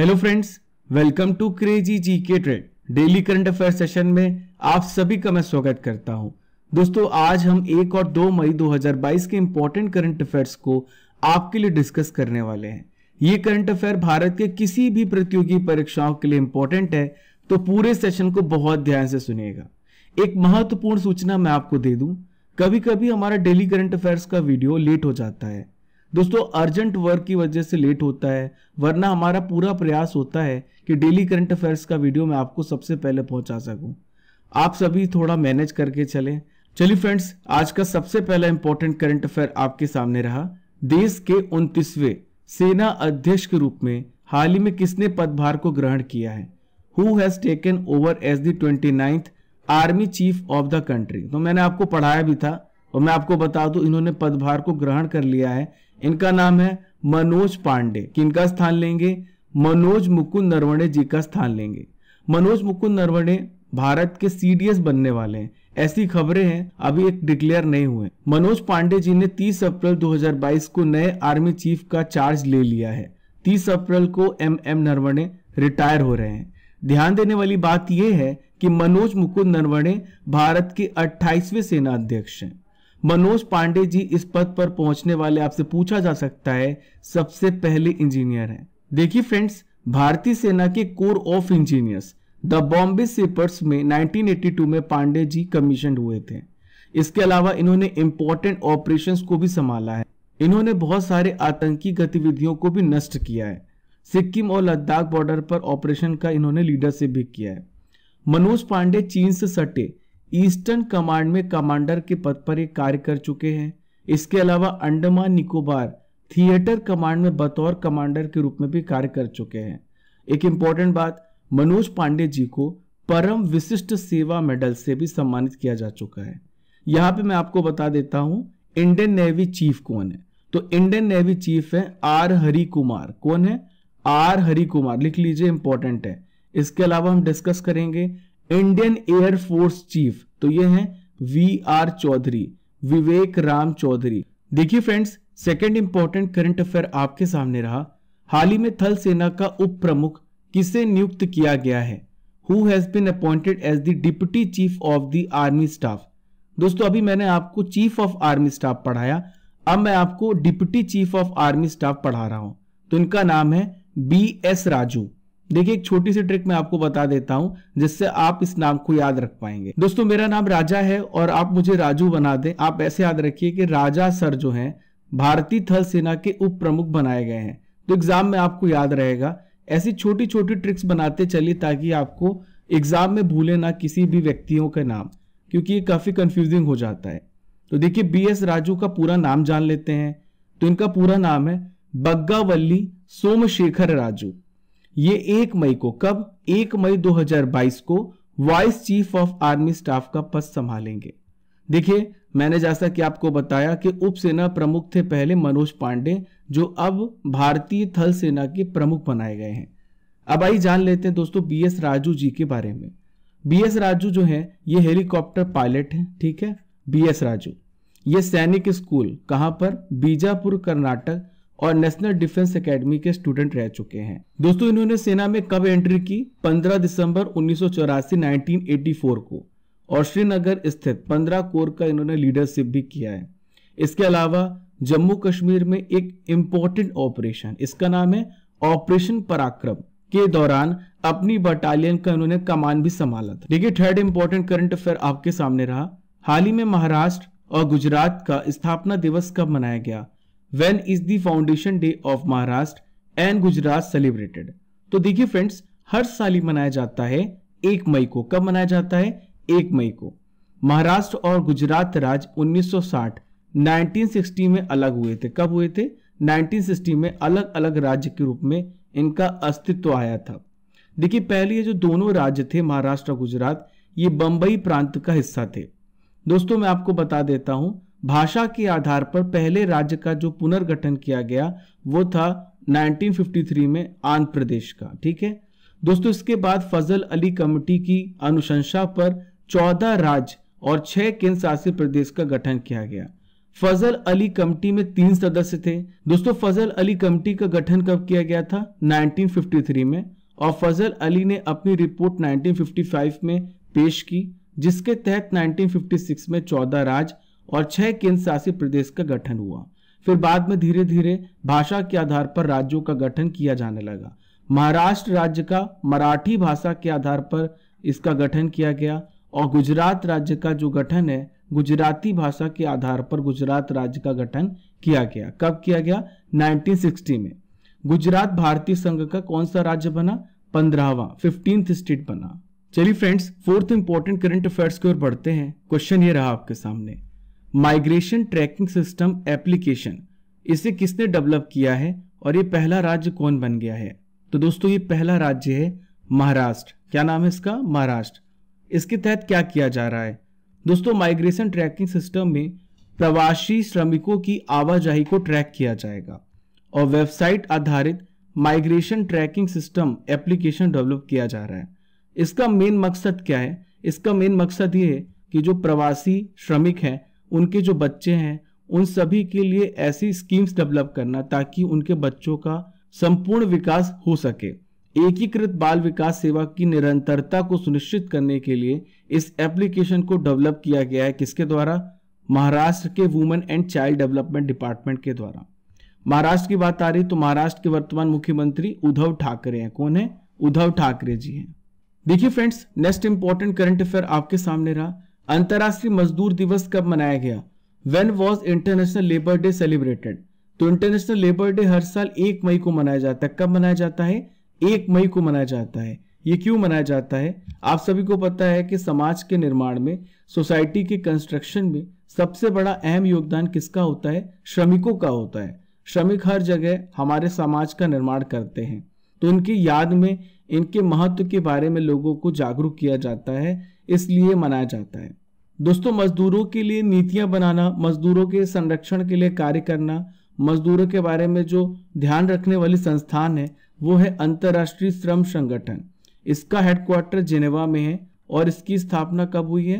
hello friends welcome to crazy G K trade daily current affair session में आप सभी का मैं स्वागत करता हूं दोस्तों आज हम एक और दो मई 2022 के इंपॉर्टेंट करंट अफेयर्स को आपके लिए डिस्कस करने वाले हैं ये करंट अफेयर भारत के किसी भी प्रतियोगी परीक्षाओं के लिए इंपॉर्टेंट है तो पूरे सेशन को बहुत ध्यान से सुनिएगा एक महत्वपूर्ण सूचना मैं आपको दे दूं कभी कभी हमारा डेली करंट अफेयर्स का वीडियो लेट हो जाता है दोस्तों अर्जेंट वर्क की वजह से लेट होता है वरना हमारा पूरा प्रयास होता है कि डेली करंट अफेयर्स का वीडियो मैं आपको सबसे पहले पहुंचा सकूं आप सभी थोड़ा मैनेज करके चलें चलिए फ्रेंड्स आज का सबसे पहला इंपॉर्टेंट करंट अफेयर आपके सामने रहा देश के उनतीसवें सेना अध्यक्ष के रूप में हाल ही में किसने पदभार को ग्रहण किया है who has taken over as the twenty ninth army chief of the country तो मैंने आपको पढ़ाया भी था और मैं आपको बता दूं इन्होंने पदभार को ग्रहण कर लिया है इनका नाम है मनोज पांडे किनका स्थान लेंगे मनोज मुकुंद नरवणे जी का स्थान लेंगे मनोज मुकुंद नरवणे भारत के सीडीएस बनने वाले हैं ऐसी खबरें हैं अभी एक डिक्लेयर नहीं हुए मनोज पांडे जी ने 30 अप्रैल 2022 को नए आर्मी चीफ का चार्ज ले लिया है 30 अप्रैल को एम एम नरवणे रिटायर हो रहे हैं ध्यान देने वाली बात यह है कि मनोज मुकुंद नरवणे भारत के 28वें सेना अध्यक्ष हैं मनोज पांडे जी इस पद पर पहुंचने वाले आपसे पूछा जा सकता है सबसे पहले इंजीनियर हैं देखिए फ्रेंड्स भारतीय सेना के corps of engineers the Bombay sappers में 1982 में पांडे जी कमीशन हुए थे इसके अलावा इन्होंने इंपॉर्टेंट ऑपरेशन को भी संभाला है इन्होंने बहुत सारे आतंकी गतिविधियों को भी नष्ट किया है सिक्किम और लद्दाख बॉर्डर पर ऑपरेशन का इन्होंने लीडरशिप भी किया है मनोज पांडे चीन से सटे ईस्टर्न कमांड में कमांडर के पद पर एक कार्य कर चुके हैं इसके अलावा अंडमान निकोबार थिएटर कमांड में बतौर कमांडर के रूप में भी कार्य कर चुके हैं एक इंपॉर्टेंट बात मनोज पांडे जी को परम विशिष्ट सेवा मेडल से भी सम्मानित किया जा चुका है यहां पे मैं आपको बता देता हूं इंडियन नेवी चीफ कौन है तो इंडियन नेवी चीफ है आर हरि कुमार कौन है आर हरि कुमार लिख लीजिए इंपॉर्टेंट है इसके अलावा हम डिस्कस करेंगे इंडियन एयरफोर्स चीफ तो ये हैं वी आर चौधरी विवेक राम चौधरी देखिए friends second important current affair आपके सामने रहा हाल ही में थल सेना का उप प्रमुख किसे नियुक्त किया गया है who has been appointed as the deputy chief of the army staff दोस्तों अभी मैंने आपको चीफ ऑफ आर्मी स्टाफ पढ़ाया अब मैं आपको deputy chief of army staff पढ़ा रहा हूं तो इनका नाम है बी एस राजू देखिए एक छोटी सी ट्रिक मैं आपको बता देता हूं जिससे आप इस नाम को याद रख पाएंगे दोस्तों मेरा नाम राजा है और आप मुझे राजू बना दें आप ऐसे याद रखिए कि राजा सर जो हैं भारतीय थल सेना के उप प्रमुख बनाए गए हैं तो एग्जाम में आपको याद रहेगा ऐसी छोटी छोटी ट्रिक्स बनाते चलिए ताकि आपको एग्जाम में भूले ना किसी भी व्यक्तियों का नाम क्योंकि ये काफ़ी कंफ्यूजिंग हो जाता है तो देखिए बी एस राजू का पूरा नाम जान लेते हैं तो इनका पूरा नाम है बग्गावल्ली सोमशेखर राजू ये एक मई को कब एक मई 2022 को vice chief of army staff का पद संभालेंगे देखिए मैंने जैसा कि आपको बताया कि उप सेना प्रमुख थे पहले मनोज पांडे जो अब भारतीय थल सेना के प्रमुख बनाए गए हैं अब आई जान लेते हैं दोस्तों बी एस राजू जी के बारे में बी एस राजू जो है ये हेलीकॉप्टर पायलट है ठीक है बी एस राजू ये सैनिक स्कूल कहाँ पर बीजापुर कर्नाटक और नेशनल डिफेंस एकेडमी के स्टूडेंट रह चुके हैं दोस्तों इन्होंने सेना में कब एंट्री की 15 दिसंबर उन्नीस सौ को और श्रीनगर स्थित 15 कोर का इन्होंने लीडरशिप भी किया है इसके अलावा जम्मू कश्मीर में एक इम्पोर्टेंट ऑपरेशन इसका नाम है ऑपरेशन पराक्रम के दौरान अपनी बटालियन का इन्होंने कमान भी संभाला था देखिए थर्ड इंपॉर्टेंट करंट अफेयर आपके सामने रहा हाल ही में महाराष्ट्र और गुजरात का स्थापना दिवस कब मनाया गया when is the foundation day of Maharashtra and Gujarat celebrated तो देखिए फ्रेंड्स हर साल ही मनाया जाता है एक मई को कब मनाया जाता है एक मई को महाराष्ट्र और गुजरात राज्य 1960 1960 में अलग हुए थे कब हुए थे 1960 में अलग अलग राज्य के रूप में इनका अस्तित्व आया था देखिए पहले ये जो दोनों राज्य थे महाराष्ट्र और गुजरात ये बंबई प्रांत का हिस्सा थे दोस्तों मैं आपको बता देता हूँ भाषा के आधार पर पहले राज्य का जो पुनर्गठन किया गया वो था 1953 में आंध्र प्रदेश का ठीक है दोस्तों इसके बाद फजल अली कमेटी की अनुशंसा पर 14 राज्य और 6 केंद्र शासित प्रदेश का गठन किया गया फजल अली कमेटी में तीन सदस्य थे दोस्तों फजल अली कमेटी का गठन कब किया गया था 1953 में और फजल अली ने अपनी रिपोर्ट 1955 में पेश की जिसके तहत 1956 में 14 राज्य और छह केंद्र शासित प्रदेश का गठन हुआ फिर बाद में धीरे धीरे भाषा के आधार पर राज्यों का गठन किया जाने लगा महाराष्ट्र राज्य का मराठी भाषा के आधार पर इसका गठन किया गया और गुजरात राज्य का जो गठन है गुजराती भाषा के आधार पर गुजरात राज्य का गठन किया गया कब किया गया 1960 में गुजरात भारतीय संघ का कौन सा राज्य बना पंद्रहवा फिफ्टींथ स्टेट बना चलिए friends fourth important current affairs की ओर बढ़ते हैं क्वेश्चन ये रहा आपके सामने माइग्रेशन ट्रैकिंग सिस्टम एप्लीकेशन इसे किसने डेवलप किया है और ये पहला राज्य कौन बन गया है तो दोस्तों ये पहला राज्य है महाराष्ट्र क्या नाम है इसका महाराष्ट्र इसके तहत क्या किया जा रहा है दोस्तों माइग्रेशन ट्रैकिंग सिस्टम में प्रवासी श्रमिकों की आवाजाही को ट्रैक किया जाएगा और वेबसाइट आधारित migration tracking system application develop किया जा रहा है इसका मेन मकसद क्या है इसका मेन मकसद ये है कि जो प्रवासी श्रमिक हैं उनके जो बच्चे हैं उन सभी के लिए ऐसी स्कीम्स डेवलप करना ताकि उनके बच्चों का संपूर्ण विकास हो सके एकीकृत बाल विकास सेवा की निरंतरता को सुनिश्चित करने के लिए इस एप्लीकेशन को डेवलप किया गया है किसके द्वारा महाराष्ट्र के women and child development department के द्वारा महाराष्ट्र की बात आ रही तो महाराष्ट्र के वर्तमान मुख्यमंत्री उद्धव ठाकरे हैं कौन है उद्धव ठाकरे जी हैं देखिए friends next important current affair आपके सामने रहा अंतर्राष्ट्रीय मजदूर दिवस कब मनाया गया when was international labour day celebrated तो इंटरनेशनल लेबर डे हर साल एक मई को मनाया जाता है कब मनाया जाता है एक मई को मनाया जाता है ये क्यों मनाया जाता है आप सभी को पता है कि समाज के निर्माण में सोसाइटी के कंस्ट्रक्शन में सबसे बड़ा अहम योगदान किसका होता है श्रमिकों का होता है श्रमिक हर जगह हमारे समाज का निर्माण करते हैं तो उनकी याद में इनके महत्व के बारे में लोगों को जागरूक किया जाता है इसलिए मनाया जाता है दोस्तों मजदूरों के लिए नीतियां बनाना मजदूरों के संरक्षण के लिए कार्य करना मजदूरों के बारे में जो ध्यान रखने वाली संस्थान है वो है अंतर्राष्ट्रीय श्रम संगठन इसका हेडक्वार्टर जिनेवा में है और इसकी स्थापना कब हुई है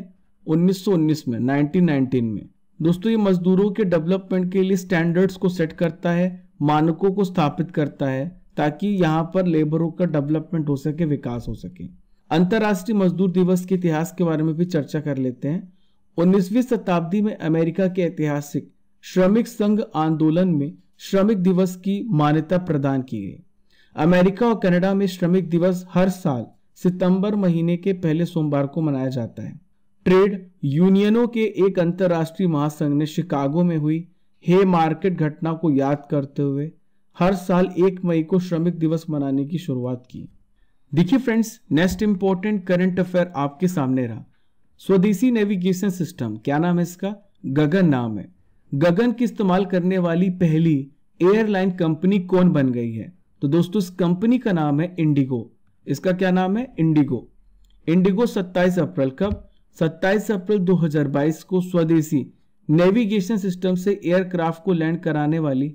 1919 में 1919 में दोस्तों ये मजदूरों के डेवलपमेंट के लिए स्टैंडर्ड्स को सेट करता है मानकों को स्थापित करता है ताकि यहाँ पर लेबरों का डेवलपमेंट हो सके विकास हो सके अंतर्राष्ट्रीय मजदूर दिवस के इतिहास के बारे में भी चर्चा कर लेते हैं उन्नीसवीं शताब्दी में अमेरिका के ऐतिहासिक श्रमिक संघ आंदोलन में श्रमिक दिवस की मान्यता प्रदान की गई अमेरिका और कनाडा में श्रमिक दिवस हर साल सितंबर महीने के पहले सोमवार को मनाया जाता है ट्रेड यूनियनों के एक अंतर्राष्ट्रीय महासंघ ने शिकागो में हुई हे मार्केट घटना को याद करते हुए हर साल एक मई को श्रमिक दिवस मनाने की शुरुआत की देखिए friends next important current affair आपके सामने रहा स्वदेशी नेविगेशन सिस्टम क्या नाम है इसका गगन नाम है गगन की इस्तेमाल करने वाली पहली एयरलाइन कंपनी कौन बन गई है तो दोस्तों इस कंपनी का नाम है इंडिगो इसका क्या नाम है इंडिगो इंडिगो 27 अप्रैल कब 27 अप्रैल 2022 को स्वदेशी नेविगेशन सिस्टम से एयरक्राफ्ट को लैंड कराने वाली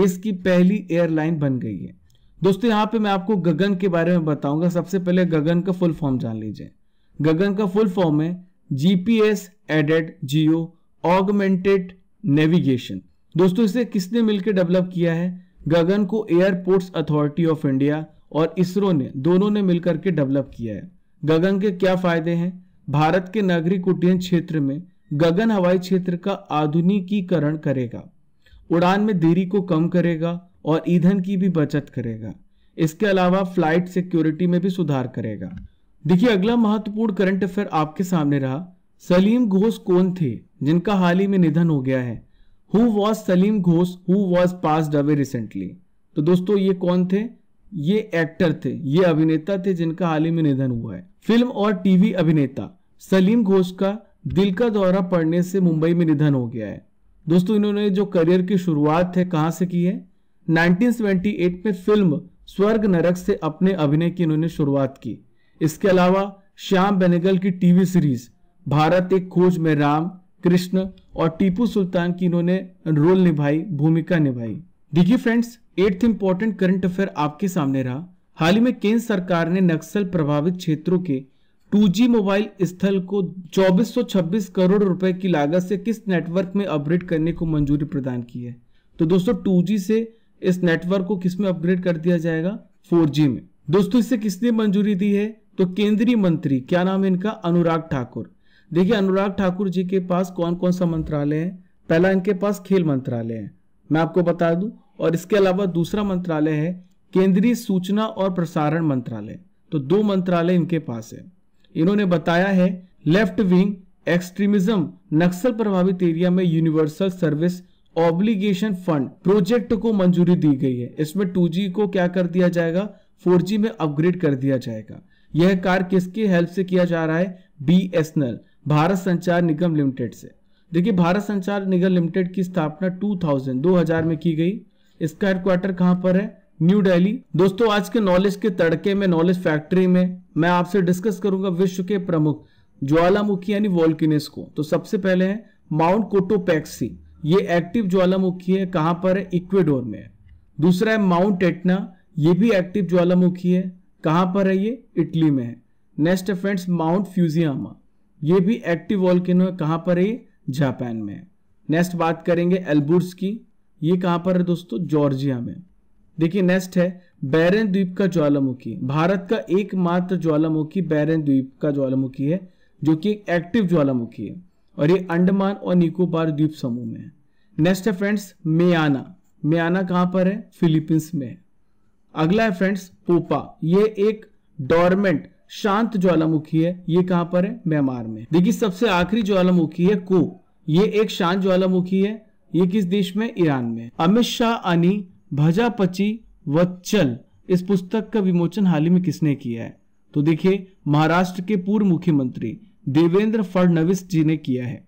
देश की पहली एयरलाइन बन गई है दोस्तों यहाँ पे मैं आपको गगन के बारे में बताऊंगा सबसे पहले गगन का फुल फॉर्म जान लीजिए गगन का फुल फॉर्म है GPS aided geo augmented navigation दोस्तों इसे किसने मिलकर डेवलप किया है गगन को एयरपोर्ट्स अथॉरिटी ऑफ इंडिया और इसरो ने दोनों ने मिलकर के डेवलप किया है गगन के क्या फायदे हैं भारत के नागरिक उड्डयन क्षेत्र में गगन हवाई क्षेत्र का आधुनिकीकरण करेगा उड़ान में देरी को कम करेगा और ईंधन की भी बचत करेगा इसके अलावा फ्लाइट सिक्योरिटी में भी सुधार करेगा देखिए अगला महत्वपूर्ण करंट अफेयर आपके सामने रहा सलीम घोष कौन थे जिनका हाल ही में निधन हो गया है who was Salim Ghosh who was passed away recently तो दोस्तों ये कौन थे ये एक्टर थे ये अभिनेता थे जिनका हाल ही में निधन हुआ है फिल्म और टीवी अभिनेता सलीम घोष का दिल का दौरा पड़ने से मुंबई में निधन हो गया है दोस्तों इन्होंने जो करियर की शुरुआत है कहाँ से की है 1978 में फिल्म स्वर्ग नरक से अपने अभिनय की उन्होंने शुरुआत की इसके अलावा श्याम बेनेगल की टीवी सीरीज भारत एक खोज में राम कृष्ण और टीपू सुल्तान की इन्होंने रोल निभाई भूमिका निभाई देखिए friends eighth important current affair आपके सामने रहा हाल ही में केंद्र सरकार ने नक्सल प्रभावित क्षेत्रों के 2G मोबाइल स्थल को 2426 करोड़ रुपए की लागत से किस नेटवर्क में अपग्रेड करने को मंजूरी प्रदान की है तो दोस्तों 2G से इस नेटवर्क को किस में अपग्रेड कर दिया जाएगा 4G में दोस्तों इसे किसने मंजूरी दी है तो केंद्रीय मंत्री क्या नाम है इनका अनुराग ठाकुर देखिए अनुराग ठाकुर जी के पास कौन कौन सा मंत्रालय है पहला इनके पास खेल मंत्रालय है मैं आपको बता दूं और इसके अलावा दूसरा मंत्रालय है केंद्रीय सूचना और प्रसारण मंत्रालय तो दो मंत्रालय इनके पास है इन्होंने बताया है लेफ्ट विंग एक्सट्रीमिज्म नक्सल प्रभावित एरिया में universal service obligation fund project को मंजूरी दी गई है इसमें 2G को क्या कर दिया जाएगा 4G में अपग्रेड कर दिया जाएगा यह कार्य किसके हेल्प से किया जा रहा है बीएसएनएल भारत संचार निगम लिमिटेड से देखिए भारत संचार निगम लिमिटेड की स्थापना 2000 2000 में की गई इसका हेडक्वार्टर कहां पर है न्यू दिल्ली दोस्तों आज के नॉलेज के तड़के में नॉलेज फैक्ट्री में मैं आपसे डिस्कस करूंगा विश्व के प्रमुख ज्वालामुखी यानी वॉल्किनेस को तो सबसे पहले है माउंट कोटोपैक्सी ये एक्टिव ज्वालामुखी है कहाँ पर है इक्वेडोर में है दूसरा है माउंट एटना ये भी एक्टिव ज्वालामुखी है कहाँ पर है ये इटली में है नेक्स्ट है फ्रेंड्स माउंट फ्यूजियामा ये भी एक्टिव वॉल्केनो है कहाँ पर है ये जापान में है नेक्स्ट बात करेंगे एल्बुर्स की ये कहाँ पर है दोस्तों जॉर्जिया में देखिए नेक्स्ट है बैरन द्वीप का ज्वालामुखी भारत का एकमात्र ज्वालामुखी बैरन द्वीप का ज्वालामुखी है जो कि एक एक्टिव ज्वालामुखी है और ये अंडमान और निकोबार द्वीप समूह में है नेक्स्ट है फ्रेंड्स मेयाना मेयाना कहाँ पर है फिलीपींस में है अगला है फ्रेंड्स पोपा ये एक डोरमेंट शांत ज्वालामुखी है ये कहाँ पर है म्यांमार में देखिए सबसे आखिरी ज्वालामुखी है को ये एक शांत ज्वालामुखी है ये किस देश में ईरान में अमित शाह अनी भजापची वत्चल इस पुस्तक का विमोचन हाल ही में किसने किया है तो देखिए महाराष्ट्र के पूर्व मुख्यमंत्री देवेंद्र फडणवीस जी ने किया है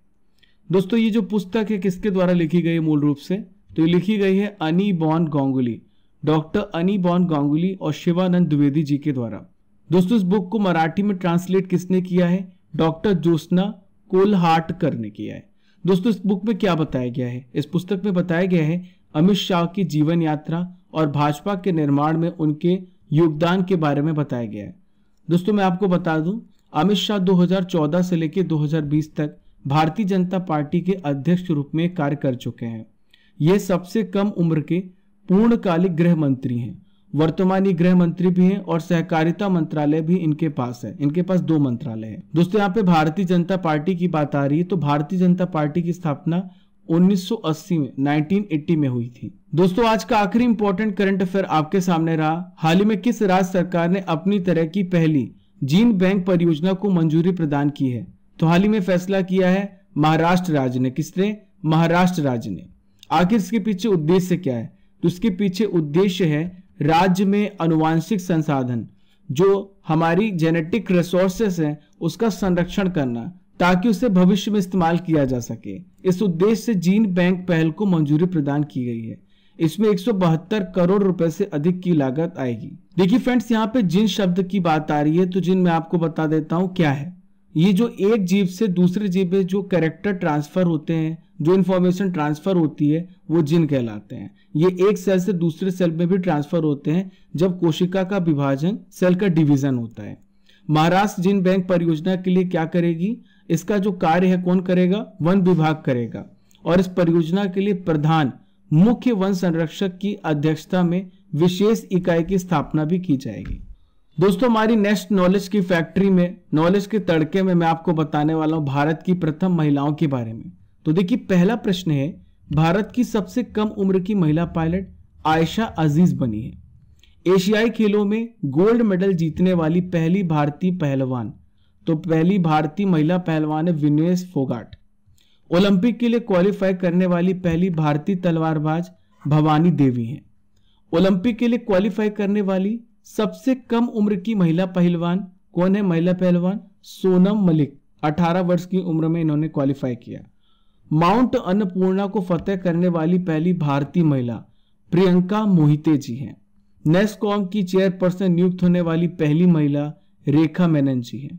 दोस्तों ये जो पुस्तक है किसके द्वारा लिखी गई है मूल रूप से तो ये लिखी गई है अनी बॉन गांगुली डॉक्टर अनी बॉन गांगुली और शिवानंद द्विवेदी जी के द्वारा दोस्तों इस बुक को मराठी में ट्रांसलेट किसने किया है डॉक्टर जोस्ना कोलहाटकर ने किया है दोस्तों इस बुक में क्या बताया गया है इस पुस्तक में बताया गया है अमित शाह की जीवन यात्रा और भाजपा के निर्माण में उनके योगदान के बारे में बताया गया है दोस्तों मैं आपको बता दूं अमित शाह 2014 से लेकर 2020 तक भारतीय जनता पार्टी के अध्यक्ष रूप में कार्य कर चुके हैं ये सबसे कम उम्र के पूर्णकालिक गृह मंत्री हैं वर्तमानी गृह मंत्री भी हैं और सहकारिता मंत्रालय भी इनके पास है इनके पास दो मंत्रालय है दोस्तों यहाँ पे भारतीय जनता पार्टी की बात आ रही है तो भारतीय जनता पार्टी की स्थापना 1980 में 1980 में हुई थी दोस्तों आज का आखिरी इंपॉर्टेंट करंट अफेयर आपके सामने रहा हाल ही में किस राज्य सरकार ने अपनी तरह की पहली जीन बैंक परियोजना को मंजूरी प्रदान की है तो हाल ही में फैसला किया है महाराष्ट्र राज्य ने किसने महाराष्ट्र राज्य ने आखिर इसके पीछे उद्देश्य क्या है तो इसके पीछे उद्देश्य है राज्य में अनुवांशिक संसाधन जो हमारी जेनेटिक रिसोर्सेस हैं उसका संरक्षण करना ताकि उसे भविष्य में इस्तेमाल किया जा सके इस उद्देश्य से जीन बैंक पहल को मंजूरी प्रदान की गई है इसमें एक करोड़ रुपए से अधिक की लागत आएगी देखिए फ्रेंड्स यहाँ पे जिन शब्द की बात आ रही है तो जिन मैं आपको बता देता हूँ क्या है ये जो एक जीव से दूसरे जीव में जो कैरेक्टर ट्रांसफर होते हैं जो इन्फॉर्मेशन ट्रांसफर होती है वो जिन कहलाते हैं ये एक सेल से दूसरे सेल में भी ट्रांसफर होते हैं जब कोशिका का विभाजन सेल का डिविजन होता है महाराष्ट्र जिन बैंक परियोजना के लिए क्या करेगी इसका जो कार्य है कौन करेगा वन विभाग करेगा और इस परियोजना के लिए प्रधान मुख्य वन संरक्षक की अध्यक्षता में विशेष इकाई की स्थापना भी की जाएगी दोस्तों हमारी नेक्स्ट नॉलेज की फैक्ट्री में नॉलेज के तड़के में मैं आपको बताने वाला हूं भारत की प्रथम महिलाओं के बारे में तो देखिए पहला प्रश्न है भारत की सबसे कम उम्र की महिला पायलट आयशा अजीज बनी है एशियाई खेलों में गोल्ड मेडल जीतने वाली पहली भारतीय पहलवान तो पहली भारतीय महिला पहलवान है विनेश फोगाट ओलंपिक के लिए क्वालिफाई करने वाली पहली भारतीय तलवारबाज भवानी देवी हैं ओलंपिक के लिए क्वालिफाई करने वाली सबसे कम उम्र की महिला पहलवान कौन है महिला पहलवान सोनम मलिक 18 वर्ष की उम्र में इन्होंने क्वालिफाई किया माउंट अन्नपूर्णा को फतेह करने वाली पहली भारतीय महिला प्रियंका मोहिते जी हैं नेस्कॉम की चेयरपर्सन नियुक्त होने वाली पहली महिला रेखा मेनन जी हैं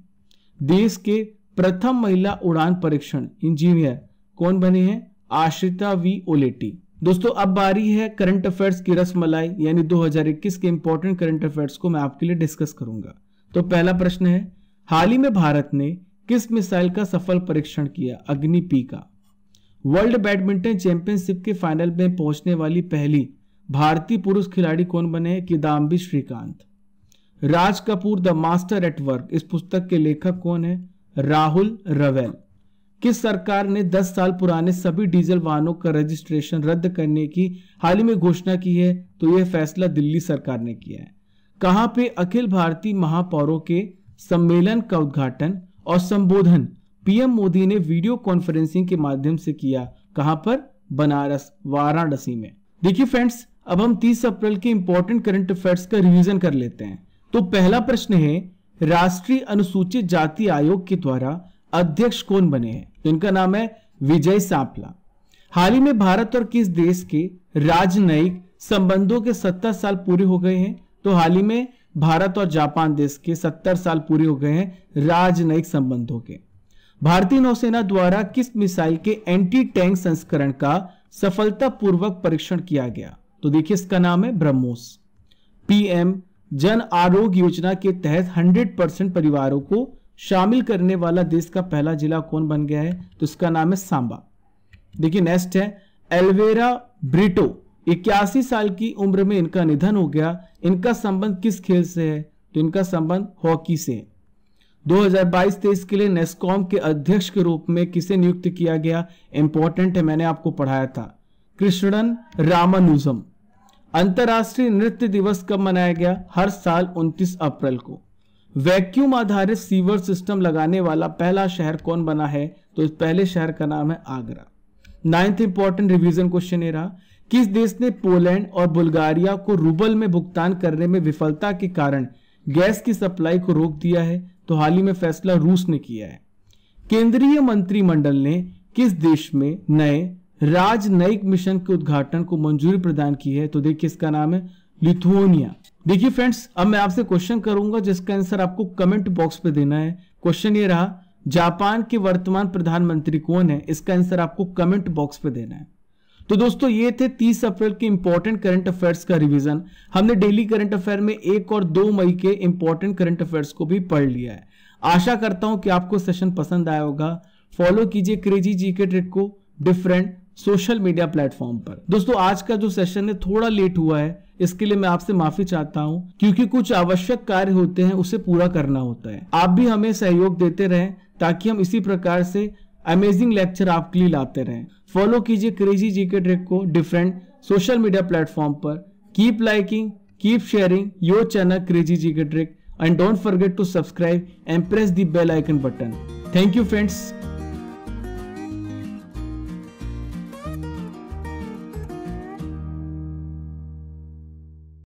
देश के प्रथम महिला उड़ान परीक्षण इंजीनियर कौन बनी है आश्रिता वी ओलेटी दोस्तों अब बारी है करंट अफेयर्स की रसमलाई यानी 2021 के इंपॉर्टेंट करंट अफेयर्स को मैं आपके लिए डिस्कस करूंगा तो पहला प्रश्न है हाल ही में भारत ने किस मिसाइल का सफल परीक्षण किया अग्नि पी का वर्ल्ड बैडमिंटन चैंपियनशिप के फाइनल में पहुंचने वाली पहली भारतीय पुरुष खिलाड़ी कौन बने Kidambi Srikanth Raj Kapoor the master at work इस पुस्तक के लेखक कौन है राहुल रवेल किस सरकार ने 10 साल पुराने सभी डीजल वाहनों का रजिस्ट्रेशन रद्द करने की हाल ही में घोषणा की है तो यह फैसला दिल्ली सरकार ने किया है कहां पे अखिल भारतीय महापौरों के सम्मेलन का उद्घाटन और संबोधन पीएम मोदी ने वीडियो कॉन्फ्रेंसिंग के माध्यम से किया कहां पर बनारस वाराणसी में देखिए फ्रेंड्स अब हम 30 अप्रैल के इंपॉर्टेंट करंट अफेयर्स का रिवीजन कर लेते हैं तो पहला प्रश्न है राष्ट्रीय अनुसूचित जाति आयोग के द्वारा अध्यक्ष कौन बने हैं जिनका नाम है विजय सांपला हाल ही में भारत और किस देश के राजनयिक संबंधों के 70 साल पूरे हो गए हैं तो हाल ही में भारत और जापान देश के 70 साल पूरे हो गए हैं राजनयिक संबंधों के भारतीय नौसेना द्वारा किस मिसाइल के एंटी टैंक संस्करण का सफलतापूर्वक परीक्षण किया गया तो देखिए इसका नाम है ब्रह्मोस पीएम जन आरोग्य योजना के तहत 100 परसेंट परिवारों को शामिल करने वाला देश का पहला जिला कौन बन गया है तो इसका नाम है सांबा देखिए नेक्स्ट है एलवेरा ब्रिटो इक्यासी साल की उम्र में इनका निधन हो गया इनका संबंध किस खेल से है तो इनका संबंध हॉकी से है 2022-23 के लिए नेस्कॉम के अध्यक्ष के रूप में किसे नियुक्त किया गया इंपॉर्टेंट है मैंने आपको पढ़ाया था कृष्णन रामानुजम अंतर्राष्ट्रीय नृत्य दिवस कब मनाया गया हर साल 29 अप्रैल को वैक्यूम आधारित सीवर सिस्टम लगाने वाला पहला शहर कौन बना है तो इस पहले शहर का नाम है Agra ninth important revision question ये रहा किस देश ने पोलैंड और बुल्गारिया को रूबल में भुगतान करने में विफलता के कारण गैस की सप्लाई को रोक दिया है तो हाल ही में फैसला रूस ने किया है केंद्रीय मंत्रिमंडल ने किस देश में नए राजनयिक मिशन के उद्घाटन को मंजूरी प्रदान की है तो देखिए इसका नाम है लिथुआनिया देखिए फ्रेंड्स अब मैं आपसे क्वेश्चन करूंगा जिसका आंसर आपको कमेंट बॉक्स पे देना है क्वेश्चन ये रहा जापान के वर्तमान प्रधानमंत्री कौन है इसका आंसर आपको कमेंट बॉक्स पे देना है तो दोस्तों ये थे 30 अप्रैल के इंपॉर्टेंट करंट अफेयर्स का रिवीजन हमने डेली करंट अफेयर में एक और दो मई के इंपॉर्टेंट करंट अफेयर्स को भी पढ़ लिया है आशा करता हूं कि आपको सेशन पसंद आया होगा फॉलो कीजिए क्रेजी जीके ट्रेड को डिफरेंट सोशल मीडिया प्लेटफॉर्म पर दोस्तों आज का जो सेशन है थोड़ा लेट हुआ है इसके लिए मैं आपसे माफी चाहता हूँ क्योंकि कुछ आवश्यक कार्य होते हैं उसे पूरा करना होता है आप भी हमें सहयोग देते रहें ताकि हम इसी प्रकार से अमेजिंग लेक्चर आपके लिए लाते रहें फॉलो कीजिए क्रेजी जी के ट्रिक को डिफरेंट सोशल मीडिया प्लेटफॉर्म पर keep liking keep sharing your channel crazy G K trick and don't forget to subscribe and press the bell icon button thank you friends